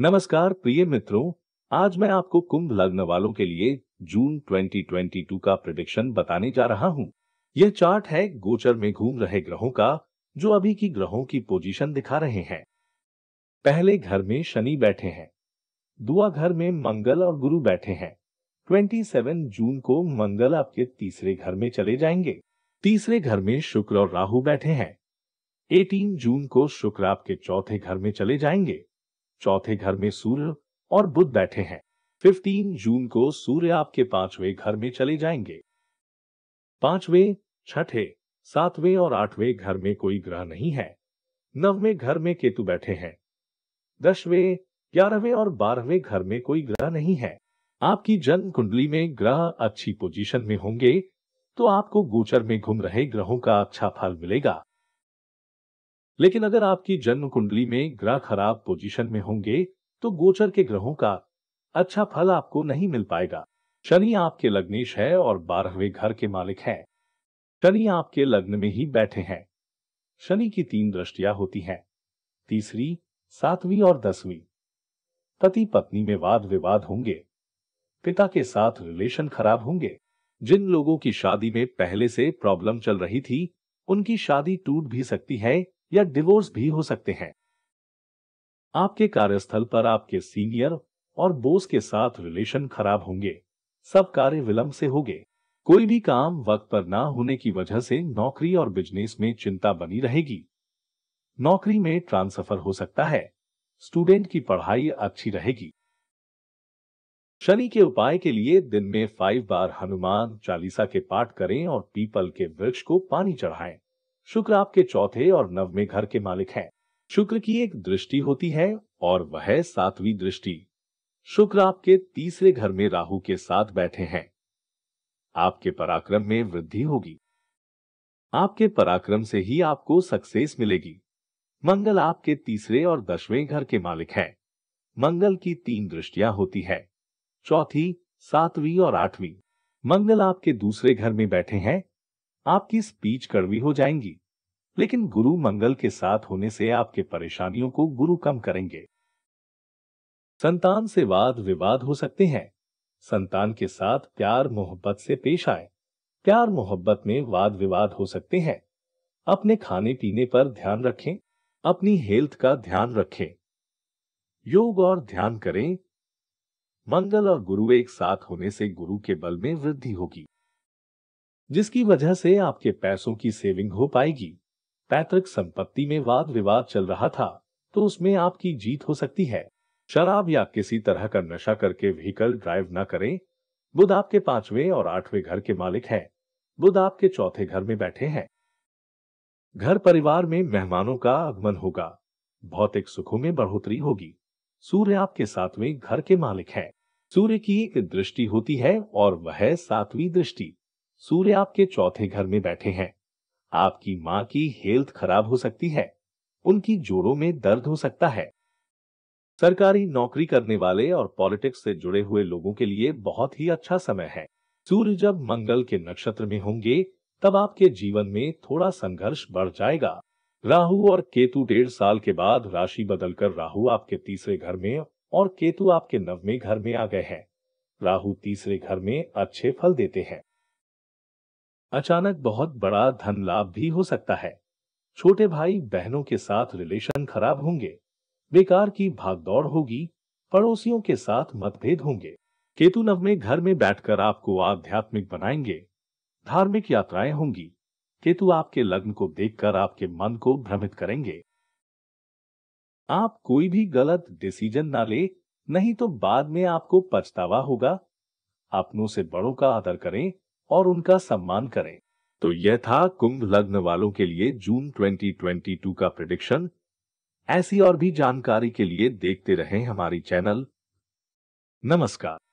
नमस्कार प्रिय मित्रों आज मैं आपको कुंभ लग्न वालों के लिए जून 2022 का प्रिडिक्शन बताने जा रहा हूँ यह चार्ट है गोचर में घूम रहे ग्रहों का जो अभी की ग्रहों की पोजीशन दिखा रहे हैं पहले घर में शनि बैठे हैं दुआ घर में मंगल और गुरु बैठे हैं 27 जून को मंगल आपके तीसरे घर में चले जाएंगे तीसरे घर में शुक्र और राहु बैठे हैं 18 जून को शुक्र आपके चौथे घर में चले जाएंगे चौथे घर में सूर्य और बुध बैठे हैं फिफ्टीन जून को सूर्य आपके पांचवें घर में चले जाएंगे पांचवें छठे सातवें और आठवें घर में कोई ग्रह नहीं है नववें घर में केतु बैठे हैं दसवें ग्यारहवें और बारहवें घर में कोई ग्रह नहीं है आपकी जन्म कुंडली में ग्रह अच्छी पोजीशन में होंगे तो आपको गोचर में घूम रहे ग्रहों का अच्छा फल मिलेगा लेकिन अगर आपकी जन्म कुंडली में ग्रह खराब पोजीशन में होंगे तो गोचर के ग्रहों का अच्छा फल आपको नहीं मिल पाएगा शनि आपके लग्नेश है और बारहवें घर के मालिक है शनि आपके लग्न में ही बैठे हैं शनि की तीन दृष्टिया होती हैं तीसरी सातवीं और दसवीं पति पत्नी में वाद विवाद होंगे पिता के साथ रिलेशन खराब होंगे जिन लोगों की शादी में पहले से प्रॉब्लम चल रही थी उनकी शादी टूट भी सकती है या डिवोर्स भी हो सकते हैं आपके कार्यस्थल पर आपके सीनियर और बोस के साथ रिलेशन खराब होंगे सब कार्य विलंब से होंगे कोई भी काम वक्त पर ना होने की वजह से नौकरी और बिजनेस में चिंता बनी रहेगी नौकरी में ट्रांसफर हो सकता है स्टूडेंट की पढ़ाई अच्छी रहेगी शनि के उपाय के लिए दिन में फाइव बार हनुमान चालीसा के पाठ करें और पीपल के वृक्ष को पानी चढ़ाएं। शुक्र आपके चौथे और नवमे घर के मालिक हैं शुक्र की एक दृष्टि होती है और वह सातवीं दृष्टि शुक्र आपके तीसरे घर में राहु के साथ बैठे हैं आपके पराक्रम में वृद्धि होगी आपके पराक्रम से ही आपको सक्सेस मिलेगी मंगल आपके तीसरे और दसवें घर के मालिक हैं मंगल की तीन दृष्टियां होती है चौथी सातवीं और आठवीं मंगल आपके दूसरे घर में बैठे हैं आपकी स्पीच कड़वी हो जाएंगी लेकिन गुरु मंगल के साथ होने से आपके परेशानियों को गुरु कम करेंगे संतान से वाद विवाद हो सकते हैं संतान के साथ प्यार मोहब्बत से पेश आए प्यार मोहब्बत में वाद विवाद हो सकते हैं अपने खाने पीने पर ध्यान रखें अपनी हेल्थ का ध्यान रखें योग और ध्यान करें मंगल और गुरु एक साथ होने से गुरु के बल में वृद्धि होगी जिसकी वजह से आपके पैसों की सेविंग हो पाएगी पैतृक संपत्ति में वाद विवाद चल रहा था तो उसमें आपकी जीत हो सकती है शराब या किसी तरह का नशा करके व्हीकल ड्राइव न करें बुध आपके पांचवे और आठवें घर के मालिक हैं बुध आपके चौथे घर में बैठे हैं घर परिवार में मेहमानों का आगमन होगा भौतिक सुखों में बढ़ोतरी होगी सूर्य आपके सातवें घर के मालिक हैं सूर्य की एक दृष्टि होती है और वह सातवीं दृष्टि सूर्य आपके चौथे घर में बैठे हैं आपकी माँ की हेल्थ खराब हो सकती है उनकी जोड़ों में दर्द हो सकता है सरकारी नौकरी करने वाले और पॉलिटिक्स से जुड़े हुए लोगों के लिए बहुत ही अच्छा समय है सूर्य जब मंगल के नक्षत्र में होंगे तब आपके जीवन में थोड़ा संघर्ष बढ़ जाएगा राहु और केतु डेढ़ साल के बाद राशि बदलकर राहु आपके तीसरे घर में और केतु आपके नवमे घर में आ गए हैं राहु तीसरे घर में अच्छे फल देते हैं अचानक बहुत बड़ा धन लाभ भी हो सकता है छोटे भाई बहनों के साथ रिलेशन खराब होंगे बेकार की भागदौड़ होगी पड़ोसियों के साथ मतभेद होंगे केतु में घर में बैठकर आपको आध्यात्मिक बनाएंगे धार्मिक यात्राएं होंगी केतु आपके लग्न को देखकर आपके मन को भ्रमित करेंगे आप कोई भी गलत डिसीजन ना ले नहीं तो बाद में आपको पछतावा होगा अपनों से बड़ों का आदर करें और उनका सम्मान करें तो यह था कुंभ लग्न वालों के लिए जून 2022 का प्रिडिक्शन ऐसी और भी जानकारी के लिए देखते रहें हमारी चैनल नमस्कार